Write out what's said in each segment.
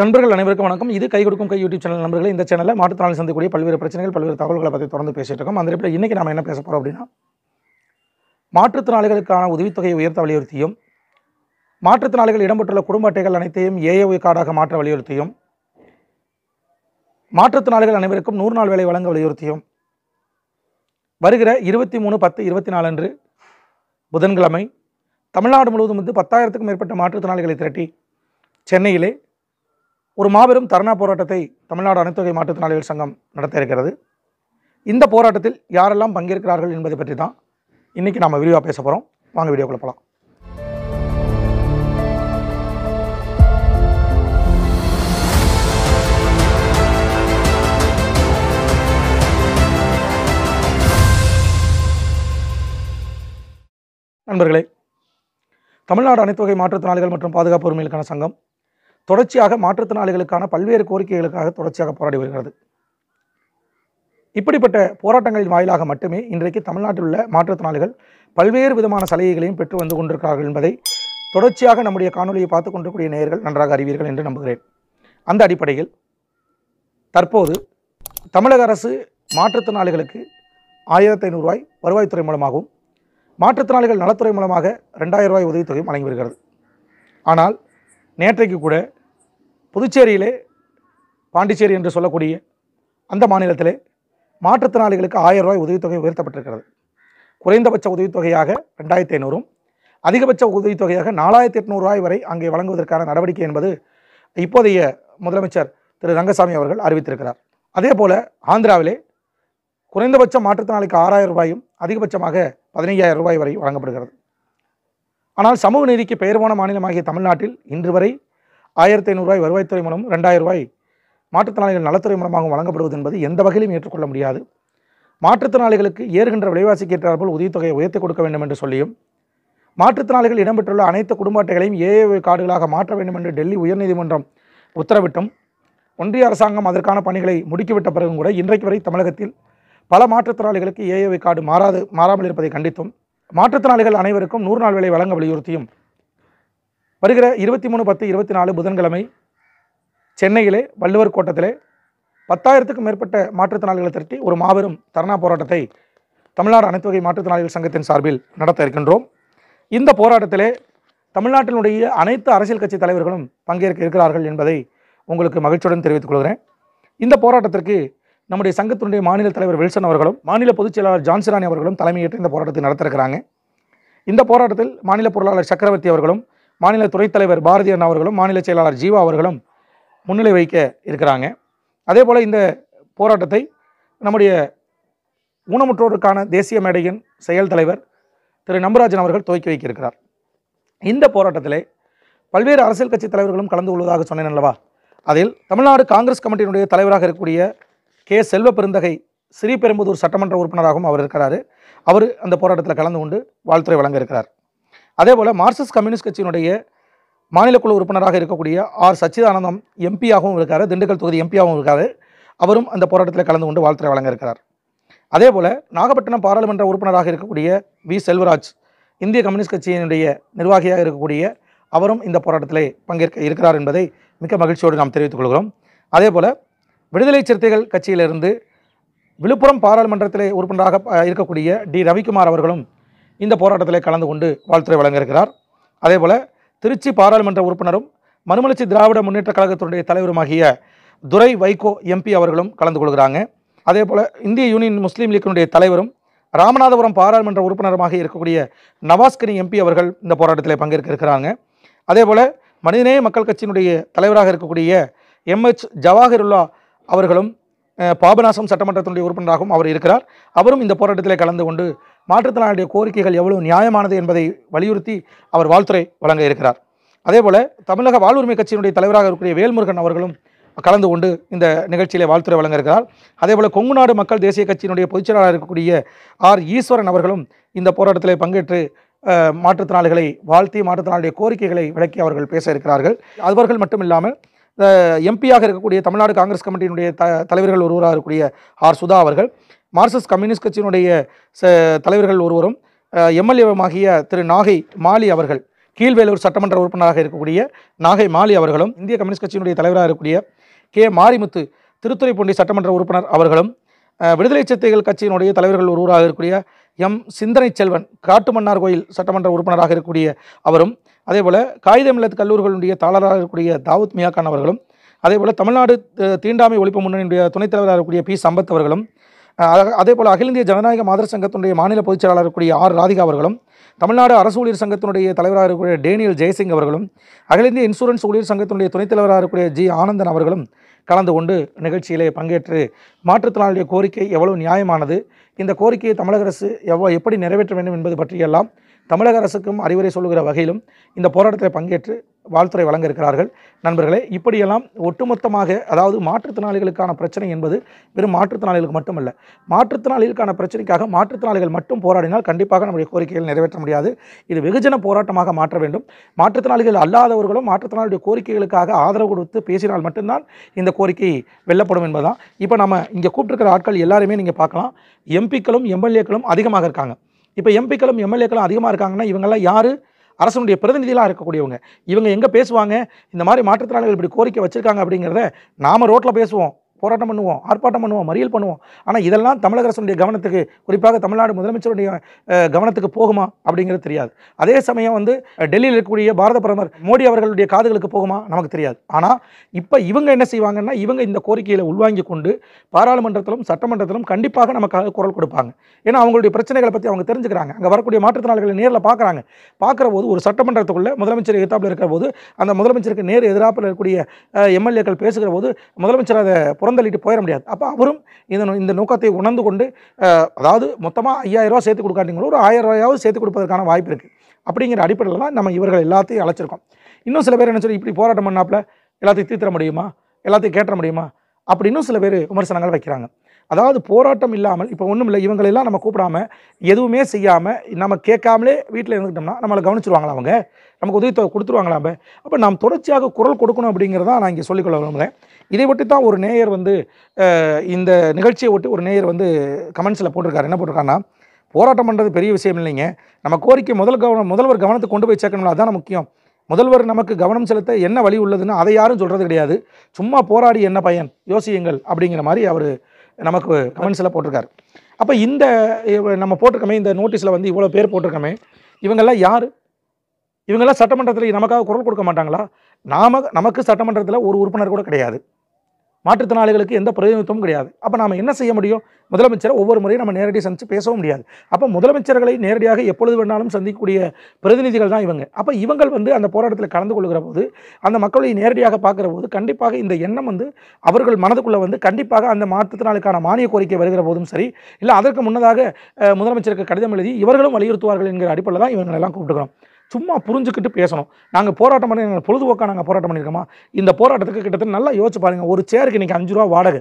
நண்பர்கள் அனைவருக்கும் வணக்கம் இது கை கொடுக்கும் கை யூடியூப் சேனல் நண்பர்கள் இந்த சேனலில் மாற்றுத்திறனாளி சந்திக்கூடிய பல்வேறு பிரச்சனைகள் பல்வேறு தகவல்களை பற்றி தொடர்ந்து பேசிட்டு இருக்கோம் அந்த இடத்துல இன்றைக்கி நம்ம என்ன பேச போகிறோம் அப்படின்னா மாற்றுத்திறனாளிகளுக்கான உதவித்தொகையை உயர்த்த வலியுறுத்தியும் மாற்றுத்திறனாளிகள் இடம்பெற்றுள்ள குடும்ப அட்டைகள் அனைத்தையும் ஏஏஒய் கார்டாக மாற்ற வலியுறுத்தியும் மாற்றுத்திறனாளிகள் அனைவருக்கும் நூறு நாள் வேலை வழங்க வலியுறுத்தியும் வருகிற இருபத்தி மூணு பத்து இருபத்தி நாலு அன்று புதன்கிழமை தமிழ்நாடு முழுவதும் வந்து பத்தாயிரத்துக்கும் மேற்பட்ட மாற்றுத்திறனாளிகளை திரட்டி சென்னையிலே ஒரு மாபெரும் தர்ணா போராட்டத்தை தமிழ்நாடு அனைத்துறை மாற்றுத்திறனாளிகள் சங்கம் நடத்த இருக்கிறது இந்த போராட்டத்தில் யாரெல்லாம் பங்கேற்கிறார்கள் என்பதை பற்றி தான் இன்றைக்கி நாம் விரிவாக பேச போகிறோம் வாங்க வீடியோ போகலாம் நண்பர்களே தமிழ்நாடு அனைத்து வகை மாற்றுத்திறனாளிகள் மற்றும் பாதுகாப்பு உரிமைகளுக்கான சங்கம் தொடர்ச்சியாக மாற்றுத்திறனாளிகளுக்கான பல்வேறு கோரிக்கைகளுக்காக தொடர்ச்சியாக போராடி வருகிறது இப்படிப்பட்ட போராட்டங்களின் வாயிலாக மட்டுமே இன்றைக்கு தமிழ்நாட்டில் உள்ள மாற்றுத்திறனாளிகள் பல்வேறு விதமான சலுகைகளையும் பெற்று வந்து கொண்டிருக்கிறார்கள் என்பதை தொடர்ச்சியாக நம்முடைய காணொலியை பார்த்து கொண்டிருக்கூடிய நேயர்கள் நன்றாக அறிவீர்கள் என்று நம்புகிறேன் அந்த அடிப்படையில் தற்போது தமிழக அரசு மாற்றுத்திறனாளிகளுக்கு ஆயிரத்தி ஐநூறுரூவாய் வருவாய்த்துறை மூலமாகவும் மாற்றுத்திறனாளிகள் நலத்துறை மூலமாக ரெண்டாயிரம் ரூபாய் உதவித்தொகையும் வழங்கி வருகிறது ஆனால் நேற்றைக்கு கூட புதுச்சேரியிலே பாண்டிச்சேரி என்று சொல்லக்கூடிய அந்த மாநிலத்திலே மாற்றுத்திறனாளிகளுக்கு ஆயிரம் ரூபாய் உதவித்தொகை உயர்த்தப்பட்டிருக்கிறது குறைந்தபட்ச உதவித்தொகையாக ரெண்டாயிரத்தி ஐநூறும் அதிகபட்ச உதவித்தொகையாக நாலாயிரத்தி எட்நூறு ரூபாய் வரை அங்கே வழங்குவதற்கான நடவடிக்கை என்பது இப்போதைய முதலமைச்சர் திரு ரங்கசாமி அவர்கள் அறிவித்திருக்கிறார் அதே போல் ஆந்திராவிலே குறைந்தபட்ச மாற்றுத்திறனாளிக்கு ஆறாயிரம் ரூபாயும் அதிகபட்சமாக பதினைஞ்சாயிரம் ரூபாய் வரை வழங்கப்படுகிறது ஆனால் சமூக நீதிக்கு பெயர் போன மாநிலமாகிய தமிழ்நாட்டில் இன்று வரை ஆயிரத்தி ஐநூறுரூவாய் வருவாய்த்துறை மூலம் ரெண்டாயிரம் ரூபாய் மாற்றுத்திறனாளிகள் நலத்துறை மூலமாகவும் வழங்கப்படுவது என்பது எந்த வகையிலும் ஏற்றுக்கொள்ள முடியாது மாற்றுத்திறனாளிகளுக்கு ஏறுகின்ற விலைவாசிக்கு ஏற்றாற்போல் உதவித்தொகையை உயர்த்தி கொடுக்க வேண்டும் என்று சொல்லியும் மாற்றுத்திறனாளிகள் இடம்பெற்றுள்ள அனைத்து குடும்ப அட்டைகளையும் ஏஏஒய் கார்டுகளாக மாற்ற வேண்டும் என்று டெல்லி உயர்நீதிமன்றம் உத்தரவிட்டும் ஒன்றிய அரசாங்கம் அதற்கான பணிகளை முடுக்கிவிட்ட பிறகும் கூட இன்றைக்கு வரை தமிழகத்தில் பல மாற்றுத்திறனாளிகளுக்கு ஏஏஒய் கார்டு மாறாது மாறாமல் இருப்பதை கண்டித்தும் மாற்றுத்திறனாளிகள் அனைவருக்கும் நூறு நாள் வேலை வழங்க வலியுறுத்தியும் வருகிற இருபத்தி மூணு பத்து இருபத்தி நாலு புதன்கிழமை சென்னையிலே வள்ளுவர் கோட்டத்திலே பத்தாயிரத்துக்கும் மேற்பட்ட மாற்றுத்திறனாளிகளை திரட்டி ஒரு மாபெரும் தர்ணா போராட்டத்தை தமிழ்நாடு அனைத்து வகை மாற்றுத்திறனாளிகள் சங்கத்தின் சார்பில் நடத்த இருக்கின்றோம் இந்த போராட்டத்திலே தமிழ்நாட்டினுடைய அனைத்து அரசியல் கட்சி தலைவர்களும் பங்கேற்க இருக்கிறார்கள் என்பதை உங்களுக்கு மகிழ்ச்சியுடன் தெரிவித்துக் கொள்கிறேன் இந்த போராட்டத்திற்கு நம்முடைய சங்கத்தினுடைய மாநில தலைவர் வில்சன் அவர்களும் மாநில பொதுச் செயலாளர் ஜான்சிராணி அவர்களும் தலைமையேற்று இந்த போராட்டத்தை நடத்திருக்கிறாங்க இந்த போராட்டத்தில் மாநில பொருளாளர் சக்கரவர்த்தி அவர்களும் மாநில துறைத்தலைவர் தலைவர் பாரதி அண்ணா அவர்களும் மாநில செயலாளர் ஜீவா அவர்களும் முன்னிலை வைக்க இருக்கிறாங்க அதே போல் இந்த போராட்டத்தை நம்முடைய ஊனமுற்றோருக்கான தேசிய மேடையின் செயல் தலைவர் திரு நம்பராஜன் அவர்கள் துவக்கி வைக்கியிருக்கிறார் இந்த போராட்டத்திலே பல்வேறு அரசியல் கட்சி தலைவர்களும் கலந்து கொள்வதாக சொன்னேன் அல்லவா அதில் தமிழ்நாடு காங்கிரஸ் கமிட்டியினுடைய தலைவராக இருக்கக்கூடிய கே செல்வ பெருந்தகை ஸ்ரீபெரும்புதூர் சட்டமன்ற உறுப்பினராகவும் அவர் இருக்கிறார் அவர் அந்த போராட்டத்தில் கலந்து கொண்டு வாழ்த்துறை வழங்க இருக்கிறார் அதே போல் மார்க்சிஸ்ட் கம்யூனிஸ்ட் கட்சியினுடைய மாநிலக்குழு உறுப்பினராக இருக்கக்கூடிய ஆர் சச்சிதானந்தம் எம்பியாகவும் இருக்கார் திண்டுக்கல் தொகுதி எம்பியாகவும் இருக்கார் அவரும் அந்த போராட்டத்தில் கலந்து கொண்டு வாழ்த்துறை வழங்க இருக்கிறார் அதே போல் நாகப்பட்டினம் பாராளுமன்ற உறுப்பினராக இருக்கக்கூடிய வி செல்வராஜ் இந்திய கம்யூனிஸ்ட் கட்சியினுடைய நிர்வாகியாக இருக்கக்கூடிய அவரும் இந்த போராட்டத்தில் பங்கேற்க இருக்கிறார் என்பதை மிக மகிழ்ச்சியோடு நாம் தெரிவித்துக் கொள்கிறோம் அதே போல் விடுதலை சிறுத்தைகள் கட்சியிலிருந்து விழுப்புரம் பாராளுமன்றத்தில் உறுப்பினராக இருக்கக்கூடிய டி ரவிக்குமார் அவர்களும் இந்த போராட்டத்தில் கலந்து கொண்டு வாழ்த்துறை வழங்கியிருக்கிறார் அதேபோல் திருச்சி பாராளுமன்ற உறுப்பினரும் மறுமலர்ச்சி திராவிட முன்னேற்ற கழகத்தினுடைய தலைவருமாகிய துரை வைகோ எம்பி அவர்களும் கலந்து கொள்கிறாங்க அதே போல் இந்திய யூனியன் முஸ்லீம் லீக்கினுடைய தலைவரும் ராமநாதபுரம் பாராளுமன்ற உறுப்பினருமாக இருக்கக்கூடிய நவாஸ்கரி எம்பி அவர்கள் இந்த போராட்டத்தில் பங்கேற்க இருக்கிறாங்க அதே போல் மனிதநேய மக்கள் கட்சியினுடைய தலைவராக இருக்கக்கூடிய எம்ஹெச் ஜவாஹிருல்லா அவர்களும் பாபநாசம் சட்டமன்றத்தினுடைய உறுப்பினராகவும் அவர் இருக்கிறார் அவரும் இந்த போராட்டத்தில் கலந்து கொண்டு மாற்றுத்திறனாளிய கோரிக்கைகள் எவ்வளவு நியாயமானது என்பதை வலியுறுத்தி அவர் வாழ்த்துறை வழங்க இருக்கிறார் அதேபோல் தமிழக வாழ்வுரிமை கட்சியினுடைய தலைவராக இருக்கக்கூடிய வேல்முருகன் அவர்களும் கலந்து கொண்டு இந்த நிகழ்ச்சியிலே வாழ்த்துறை வழங்க இருக்கிறார் அதேபோல் கொங்குநாடு மக்கள் தேசிய கட்சியினுடைய பொதுச்செயலாளர் இருக்கக்கூடிய ஆர் ஈஸ்வரன் அவர்களும் இந்த போராட்டத்தில் பங்கேற்று மாற்றுத்திறனாளிகளை வாழ்த்தி மாற்றுத்திறனாளிய கோரிக்கைகளை விளக்கி அவர்கள் பேச இருக்கிறார்கள் அவர்கள் இல்லாமல் எம்பியாக இருக்கக்கூடிய தமிழ்நாடு காங்கிரஸ் கமிட்டியினுடைய த தலைவர்கள் ஒருவராக இருக்கக்கூடிய ஆர் சுதா அவர்கள் மார்க்சிஸ்ட் கம்யூனிஸ்ட் கட்சியினுடைய ச தலைவர்கள் ஒருவரும் ஆகிய திரு நாகை மாலி அவர்கள் கீழ்வேலூர் சட்டமன்ற உறுப்பினராக இருக்கக்கூடிய நாகை மாலி அவர்களும் இந்திய கம்யூனிஸ்ட் கட்சியினுடைய தலைவராக இருக்கக்கூடிய கே மாரிமுத்து திருத்துறைப்பூண்டி சட்டமன்ற உறுப்பினர் அவர்களும் விடுதலை சிறுத்தைகள் கட்சியினுடைய தலைவர்கள் ஒருவராக இருக்கக்கூடிய எம் சிந்தனை செல்வன் காட்டுமன்னார் கோயில் சட்டமன்ற உறுப்பினராக இருக்கக்கூடிய அவரும் அதே போல் காகிதமில்லத் கல்லூரிகளுடைய தாளராக இருக்கக்கூடிய தாவூத் மியாக்கான் அவர்களும் அதே போல் தமிழ்நாடு தீண்டாமை ஒழிப்பு முன்னணியுடைய துணைத் தலைவராக இருக்கக்கூடிய பி சம்பத் அவர்களும் அதே போல் அகில இந்திய ஜனநாயக மாதர் சங்கத்தினுடைய மாநில பொதுச் செயலாளர் இருக்கக்கூடிய ஆர் ராதிகா அவர்களும் தமிழ்நாடு அரசு ஊழியர் சங்கத்தினுடைய தலைவராக இருக்கக்கூடிய டேனியல் ஜெயசிங் அவர்களும் அகில இந்திய இன்சூரன்ஸ் ஊழியர் சங்கத்தினுடைய துணைத் தலைவராக இருக்கக்கூடிய ஜி ஆனந்தன் அவர்களும் கலந்து கொண்டு நிகழ்ச்சியிலே பங்கேற்று மாற்றுத்திறனாளிய கோரிக்கை எவ்வளவு நியாயமானது இந்த கோரிக்கையை தமிழக அரசு எவ்வளோ எப்படி நிறைவேற்ற வேண்டும் என்பது பற்றியெல்லாம் தமிழக அரசுக்கும் அறிவுரை சொல்லுகிற வகையிலும் இந்த போராட்டத்தில் பங்கேற்று வாழ்த்துறை வழங்க இருக்கிறார்கள் நண்பர்களே இப்படியெல்லாம் ஒட்டுமொத்தமாக அதாவது மாற்றுத்திறனாளிகளுக்கான பிரச்சனை என்பது வெறும் மாற்றுத்திறனாளிகளுக்கு மட்டுமல்ல மாற்றுத்திறனாளிகளுக்கான பிரச்சனைக்காக மாற்றுத்திறனாளிகள் மட்டும் போராடினால் கண்டிப்பாக நம்முடைய கோரிக்கைகள் நிறைவேற்ற முடியாது இது வெகுஜன போராட்டமாக மாற்ற வேண்டும் மாற்றுத்திறனாளிகள் அல்லாதவர்களும் மாற்றுத்திறனாளியுடைய கோரிக்கைகளுக்காக ஆதரவு கொடுத்து பேசினால் மட்டும்தான் இந்த கோரிக்கை வெல்லப்படும் என்பதுதான் இப்போ நம்ம இங்கே கூப்பிட்டுருக்கிற ஆட்கள் எல்லாருமே நீங்கள் பார்க்கலாம் எம்பிக்களும் எம்எல்ஏக்களும் அதிகமாக இருக்காங்க இப்போ எம்பிக்களும் எம்எல்ஏக்களும் அதிகமாக இருக்காங்கன்னா இவங்கெல்லாம் யார் அரசனுடைய பிரதிநிதிகளாக இருக்கக்கூடியவங்க இவங்க எங்கே பேசுவாங்க இந்த மாதிரி மாற்றுத்திறனாளிகள் இப்படி கோரிக்கை வச்சுருக்காங்க அப்படிங்கிறத நாம் ரோட்டில் பேசுவோம் போராட்டம் பண்ணுவோம் ஆர்ப்பாட்டம் பண்ணுவோம் மறியல் பண்ணுவோம் ஆனால் இதெல்லாம் தமிழக அரசுடைய கவனத்துக்கு குறிப்பாக தமிழ்நாடு முதலமைச்சருடைய கவனத்துக்கு போகுமா அப்படிங்கிறது தெரியாது அதே சமயம் வந்து டெல்லியில் இருக்கக்கூடிய பாரத பிரதமர் மோடி அவர்களுடைய காதுகளுக்கு போகுமா நமக்கு தெரியாது ஆனால் இப்போ இவங்க என்ன செய்வாங்கன்னா இவங்க இந்த கோரிக்கையில் உள்வாங்கி கொண்டு பாராளுமன்றத்திலும் சட்டமன்றத்திலும் கண்டிப்பாக நமக்காக குரல் கொடுப்பாங்க ஏன்னா அவங்களுடைய பிரச்சனைகளை பற்றி அவங்க தெரிஞ்சுக்கிறாங்க அங்கே வரக்கூடிய மாற்றுத்திறனாளிகளை நேரில் பார்க்குறாங்க பார்க்குற போது ஒரு சட்டமன்றத்துக்குள்ளே முதலமைச்சர் எதிர்த்தாப்பில் இருக்கிற போது அந்த முதலமைச்சருக்கு நேர் எதிராப்பில் இருக்கக்கூடிய எம்எல்ஏக்கள் பேசுகிற போது முதலமைச்சர் அதை புறந்தள்ளிட்டு போயிட முடியாது அப்போ அவரும் இந்த இந்த நோக்கத்தை உணர்ந்து கொண்டு அதாவது மொத்தமாக ஐயாயிரரூவா சேர்த்து கொடுக்காட்டிங்களோ ஒரு ஆயிரம் ரூபாயாவது சேர்த்து கொடுப்பதற்கான வாய்ப்பு இருக்குது அப்படிங்கிற அடிப்படையில் தான் நம்ம இவர்கள் எல்லாத்தையும் அழைச்சிருக்கோம் இன்னும் சில பேர் என்ன சொல்லி இப்படி போராட்டம் பண்ணாப்புல எல்லாத்தையும் தீர்த்திட முடியுமா எல்லாத்தையும் கேட்ட முடியுமா அப்படின்னு சில பேர் விமர்சனங்கள் வைக்கிறாங்க அதாவது போராட்டம் இல்லாமல் இப்போ ஒன்றும் இல்லை இவங்களெல்லாம் நம்ம கூப்பிடாம எதுவுமே செய்யாமல் நம்ம கேட்காமலே வீட்டில் இருந்துக்கிட்டோம்னா நம்மளை கவனிச்சிருவாங்களா அவங்க நமக்கு உதவித்தொகை கொடுத்துருவாங்களா அப்போ நாம் தொடர்ச்சியாக குரல் கொடுக்கணும் அப்படிங்கிறதான் நான் இங்கே சொல்லிக்கொள்ள விரும்புகிறேன் இதை ஒட்டி தான் ஒரு நேயர் வந்து இந்த நிகழ்ச்சியை ஒட்டி ஒரு நேயர் வந்து கமெண்ட்ஸில் போட்டிருக்காரு என்ன போட்டிருக்காருன்னா போராட்டம் பண்ணுறது பெரிய விஷயம் இல்லைங்க நம்ம கோரிக்கை முதல் கவனம் முதல்வர் கவனத்தை கொண்டு போய் சேர்க்கணும் அதான் முக்கியம் முதல்வர் நமக்கு கவனம் செலுத்த என்ன வழி உள்ளதுன்னு அதை யாரும் சொல்கிறது கிடையாது சும்மா போராடி என்ன பயன் யோசியுங்கள் அப்படிங்கிற மாதிரி அவர் நமக்கு கமெண்ட்ஸில் போட்டிருக்காரு அப்போ இந்த நம்ம போட்டிருக்கோமே இந்த நோட்டீஸில் வந்து இவ்வளோ பேர் போட்டிருக்கோமே இவங்கெல்லாம் யார் இவங்கெல்லாம் சட்டமன்றத்தில் நமக்காக குரல் கொடுக்க மாட்டாங்களா நாம நமக்கு சட்டமன்றத்தில் ஒரு உறுப்பினர் கூட கிடையாது மாற்றுத்திறனாளிகளுக்கு எந்த பிரதிநிதித்துவம் கிடையாது அப்போ நாம் என்ன செய்ய முடியும் முதலமைச்சரை ஒவ்வொரு முறையும் நம்ம நேரடியாக சந்தித்து பேசவும் முடியாது அப்போ முதலமைச்சர்களை நேரடியாக எப்பொழுது வேணாலும் சந்திக்கக்கூடிய பிரதிநிதிகள் தான் இவங்க அப்போ இவங்கள் வந்து அந்த போராட்டத்தில் கலந்து கொள்கிற போது அந்த மக்களை நேரடியாக பார்க்குற போது கண்டிப்பாக இந்த எண்ணம் வந்து அவர்கள் மனதுக்குள்ளே வந்து கண்டிப்பாக அந்த மாற்றுத்திறனாளிக்கான மானிய கோரிக்கை வருகிற போதும் சரி இல்லை அதற்கு முன்னதாக முதலமைச்சருக்கு கடிதம் எழுதி இவர்களும் வலியுறுத்துவார்கள் என்கிற அடிப்படையில் தான் இவங்களெல்லாம் கூப்பிட்டுக்கிறோம் சும்மா புரிஞ்சுக்கிட்டு பேசணும் நாங்கள் போராட்டம் பண்ணி பொழுதுபோக்காக நாங்கள் போராட்டம் பண்ணியிருக்கோமா இந்த போராட்டத்துக்கு கிட்டத்தட்ட நல்லா யோசிச்சு பாருங்கள் ஒரு சேருக்கு இன்றைக்கி அஞ்சு ரூபா வாடகை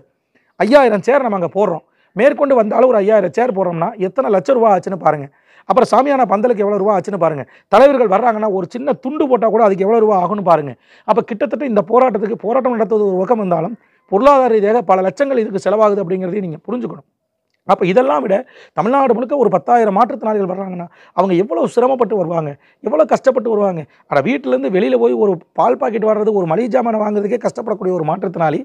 ஐயாயிரம் சேர் நம்ம அங்கே போடுறோம் மேற்கொண்டு வந்தாலும் ஒரு ஐயாயிரம் சேர் போடுறோம்னா எத்தனை லட்சம் ரூபா ஆச்சுன்னு பாருங்கள் அப்புறம் சாமியான பந்தலுக்கு எவ்வளோ ரூபா ஆச்சுன்னு பாருங்கள் தலைவர்கள் வர்றாங்கன்னா ஒரு சின்ன துண்டு போட்டால் கூட அதுக்கு எவ்வளோ ரூபா ஆகும்னு பாருங்கள் அப்போ கிட்டத்தட்ட இந்த போராட்டத்துக்கு போராட்டம் நடத்துவது ஒரு பக்கம் இருந்தாலும் பொருளாதார ரீதியாக பல லட்சங்கள் இதுக்கு செலவாகுது அப்படிங்கிறதையும் நீங்கள் புரிஞ்சுக்கணும் அப்போ இதெல்லாம் விட தமிழ்நாடு முழுக்க ஒரு பத்தாயிரம் மாற்றுத்திறனாளிகள் வர்றாங்கன்னா அவங்க எவ்வளோ சிரமப்பட்டு வருவாங்க எவ்வளோ கஷ்டப்பட்டு வருவாங்க ஆனால் வீட்டிலேருந்து வெளியில் போய் ஒரு பால் பாக்கெட் வர்றது ஒரு மளிகை ஜாமான் வாங்குறதுக்கே கஷ்டப்படக்கூடிய ஒரு மாற்றுத்திறனாளி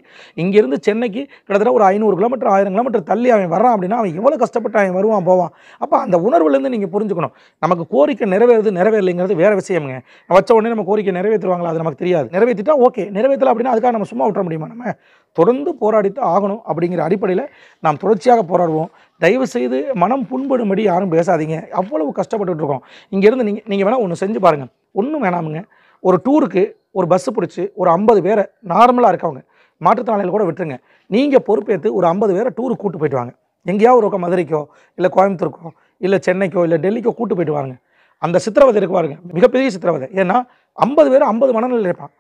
இங்கேருந்து சென்னைக்கு கிட்டத்தட்ட ஒரு ஐநூறு கிலோமீட்டர் ஆயிரம் கிலோமீட்டர் தள்ளி அவன் வரான் அப்படின்னா அவன் எவ்வளோ கஷ்டப்பட்டு அவன் வருவான் போவான் அப்போ அந்த உணர்வுலேருந்து நீங்கள் புரிஞ்சுக்கணும் நமக்கு கோரிக்கை நிறைவேறது நிறைவேறலைங்கிறது வேறு விஷயமுங்க வச்ச உடனே நம்ம கோரிக்கை நிறைவேற்றுவாங்களா அது நமக்கு தெரியாது நிறைவேற்றிட்டா ஓகே நிறைவேற்றலை அப்படின்னா அதுக்காக நம்ம சும்மா விட்டுற முடியுமா நம்ம தொடர்ந்து போராடித்து ஆகணும் அப்படிங்கிற அடிப்படையில் நாம் தொடர்ச்சியாக போராடுவோம் தயவுசெய்து மனம் புண்படும்படி யாரும் பேசாதீங்க அவ்வளவு கஷ்டப்பட்டுருக்கோம் இங்கேருந்து நீங்கள் நீங்கள் வேணால் ஒன்று செஞ்சு பாருங்கள் ஒன்றும் வேணாமுங்க ஒரு டூருக்கு ஒரு பஸ்ஸு பிடிச்சி ஒரு ஐம்பது பேரை நார்மலாக இருக்கவங்க மாற்றுத்திறனாளிகள் கூட விட்டுருங்க நீங்கள் பொறுப்பேற்று ஒரு ஐம்பது பேரை டூருக்கு கூட்டு போயிட்டு வாங்க எங்கேயாவது ஒரு மதுரைக்கோ இல்லை கோயம்புத்தூருக்கோ இல்லை சென்னைக்கோ இல்லை டெல்லிக்கோ கூட்டு போயிட்டு வாங்க அந்த சித்திரவதை இருக்குவாருங்க மிகப்பெரிய சித்திரவதை ஏன்னா ஐம்பது பேர் ஐம்பது மனநிலை இருப்பான்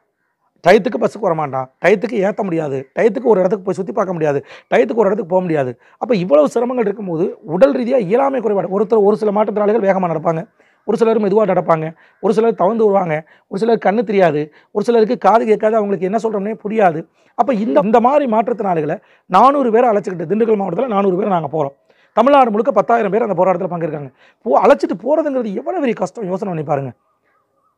டயத்துக்கு பஸ்ஸுக்கு வரமாட்டான் டயத்துக்கு ஏற்ற முடியாது டயத்துக்கு ஒரு இடத்துக்கு போய் சுற்றி பார்க்க முடியாது டயத்துக்கு ஒரு இடத்துக்கு போக முடியாது அப்போ இவ்வளவு சிரமங்கள் இருக்கும்போது உடல் ரீதியாக இயலாமை குறைபாடு ஒருத்தர் ஒரு சில மாற்றுத்திறனாளிகள் வேகமாக நடப்பாங்க ஒரு சிலர் மெதுவாக நடப்பாங்க ஒரு சிலர் தவந்து வருவாங்க ஒரு சிலர் கண்ணு தெரியாது ஒரு சிலருக்கு காது கேட்காது அவங்களுக்கு என்ன சொல்கிறோம்னே புரியாது அப்போ இந்த இந்த மாதிரி மாற்றத்தினாளிகளை நானூறு பேரை அழைச்சிக்கிட்டு திண்டுக்கல் மாவட்டத்தில் நானூறு பேர் நாங்கள் போகிறோம் தமிழ்நாடு முழுக்க பத்தாயிரம் பேர் அந்த போராட்டத்தில் பங்கேற்காங்க போ அழைச்சிட்டு போகிறதுங்கிறது எவ்வளோ பெரிய கஷ்டம் யோசனை பண்ணி பாருங்கள்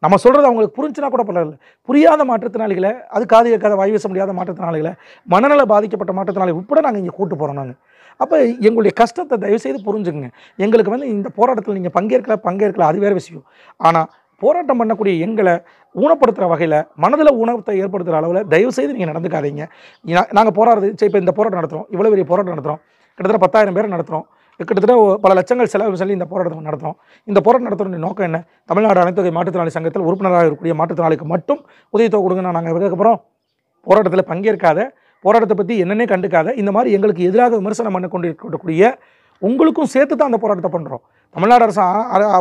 நம்ம சொல்கிறது அவங்களுக்கு புரிஞ்சுனா கூட பரவாயில்ல புரியாத மாற்றத்தினாளிகளை அது காது கேட்காத வாய் வீச முடியாத மாற்றுத்திறனாளிகளை மனநல பாதிக்கப்பட்ட மாற்றுத்திறனாளிகள் உட்பட நாங்கள் இங்கே கூட்டு போகிறோம் நாங்கள் அப்போ எங்களுடைய கஷ்டத்தை தயவுசெய்து புரிஞ்சுக்குங்க எங்களுக்கு வந்து இந்த போராட்டத்தில் நீங்கள் பங்கேற்கல பங்கேற்கல அது வேறு விஷயம் ஆனால் போராட்டம் பண்ணக்கூடிய எங்களை ஊனப்படுத்துகிற வகையில் மனதில் ஊனத்தை ஏற்படுத்துகிற அளவில் தயவுசெய்து நீங்கள் நடந்துக்காதீங்க நாங்கள் போராடுறது சரி இப்போ இந்த போராட்டம் நடத்துகிறோம் இவ்வளோ பெரிய போராட்டம் நடத்துகிறோம் கிட்டத்தட்ட பத்தாயிரம் பேர் நடத்துகிறோம் கிட்டத்தட்ட பல லட்சங்கள் செலவு சொல்லி இந்த போராட்டம் நடத்துகிறோம் இந்த போராட்டம் நடத்துகிற நோக்கம் என்ன தமிழ்நாடு அனைத்து மாற்றுத்திறனாளி சங்கத்தில் உறுப்பினராக இருக்கக்கூடிய மாற்றுத்திறனாளிக்கு மட்டும் உதவித்தொகை கொடுங்க நாங்கள் கேட்கப்போகிறோம் போராட்டத்தில் பங்கேற்காத போராட்டத்தை பற்றி என்னென்னே கண்டுக்காத இந்த மாதிரி எங்களுக்கு எதிராக விமர்சனம் பண்ண கொண்டு இருக்கக்கூடிய உங்களுக்கும் சேர்த்து தான் அந்த போராட்டத்தை பண்ணுறோம் தமிழ்நாடு அரசு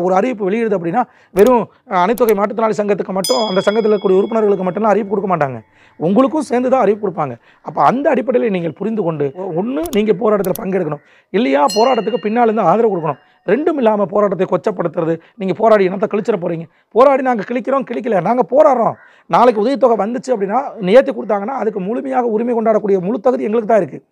ஒரு அறிவிப்பு வெளியிடுது அப்படின்னா வெறும் அனைத்தொகை மாற்றுத்திறனாளி சங்கத்துக்கு மட்டும் அந்த சங்கத்தில் இருக்கக்கூடிய உறுப்பினர்களுக்கு மட்டும்லாம் அறிவிப்பு கொடுக்க மாட்டாங்க உங்களுக்கும் சேர்ந்து தான் அறிவிப்பு கொடுப்பாங்க அப்போ அந்த அடிப்படையில் நீங்கள் புரிந்து கொண்டு ஒன்று நீங்கள் போராட்டத்தில் பங்கெடுக்கணும் இல்லையா போராட்டத்துக்கு பின்னாலேருந்து ஆதரவு கொடுக்கணும் ரெண்டும் இல்லாமல் போராட்டத்தை கொச்சப்படுத்துறது நீங்கள் போராடி இனத்தை கிழிச்சிட போகிறீங்க போராடி நாங்கள் கிழிக்கிறோம் கிழிக்கல நாங்கள் போராடுறோம் நாளைக்கு உதவித்தொகை வந்துச்சு அப்படின்னா நேற்று கொடுத்தாங்கன்னா அதுக்கு முழுமையாக உரிமை கொண்டாடக்கூடிய முழு தகுதி எங்களுக்கு தான் இருக்குது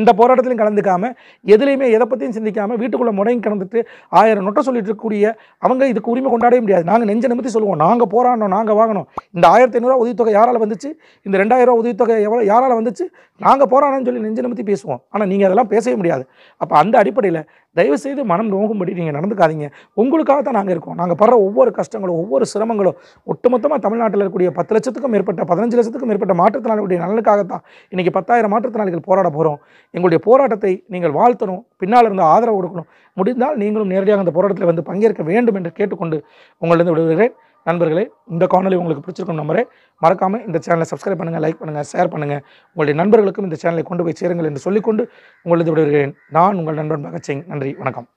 இந்த போராட்டத்திலும் கலந்துக்காமல் எதுலேயுமே எதை பற்றியும் சிந்திக்காமல் வீட்டுக்குள்ளே முடங்கி கலந்துட்டு ஆயிரம் நொட்டை சொல்லிட்டு இருக்கக்கூடிய அவங்க இதுக்கு உரிமை கொண்டாடவே முடியாது நாங்கள் நெஞ்ச நிமித்தி சொல்லுவோம் நாங்கள் போராடணும் நாங்கள் வாங்கணும் இந்த ஆயிரத்தி ஐநூறுரூவா உதவித்தொகை யாரால் வந்துச்சு இந்த ரெண்டாயிரரூவா உதவித்தொகை எவ்வளோ யாரால் வந்துச்சு நாங்கள் போராடணும்னு சொல்லி நெஞ்ச நிமித்தி பேசுவோம் ஆனால் நீங்கள் அதெல்லாம் பேசவே முடியாது அப்போ அந்த அடிப்படையில் தயவுசெய்து மனம் நோகும்படி நீங்கள் நடந்துக்காதீங்க உங்களுக்காக தான் நாங்கள் இருக்கோம் நாங்கள் படுற ஒவ்வொரு கஷ்டங்களும் ஒவ்வொரு சிரமங்களும் ஒட்டுமொத்தமாக தமிழ்நாட்டில் இருக்கக்கூடிய பத்து லட்சத்துக்கும் மேற்பட்ட பதினஞ்சு லட்சத்துக்கும் மேற்பட்ட மாற்றுத்திறனாளிகளுடைய நலனுக்காகத்தான் இன்றைக்கி பத்தாயிரம் மாற்றுத்திறனாளிகள் போராட போகிறோம் எங்களுடைய போராட்டத்தை நீங்கள் வாழ்த்தணும் பின்னால் இருந்து ஆதரவு கொடுக்கணும் முடிந்தால் நீங்களும் நேரடியாக அந்த போராட்டத்தில் வந்து பங்கேற்க வேண்டும் என்று கேட்டுக்கொண்டு உங்களிடம் விடுகிறேன் நண்பர்களே இந்த காணொலி உங்களுக்கு பிடிச்சிருக்கும் நம்பரே மறக்காமல் இந்த சேனலை சப்ஸ்கிரைப் பண்ணுங்கள் லைக் பண்ணுங்கள் ஷேர் பண்ணுங்கள் உங்களுடைய நண்பர்களுக்கும் இந்த சேனலை கொண்டு போய் சேருங்கள் என்று சொல்லிக்கொண்டு உங்களது விடுகிறேன் நான் உங்கள் நண்பன் பகத்சிங் நன்றி வணக்கம்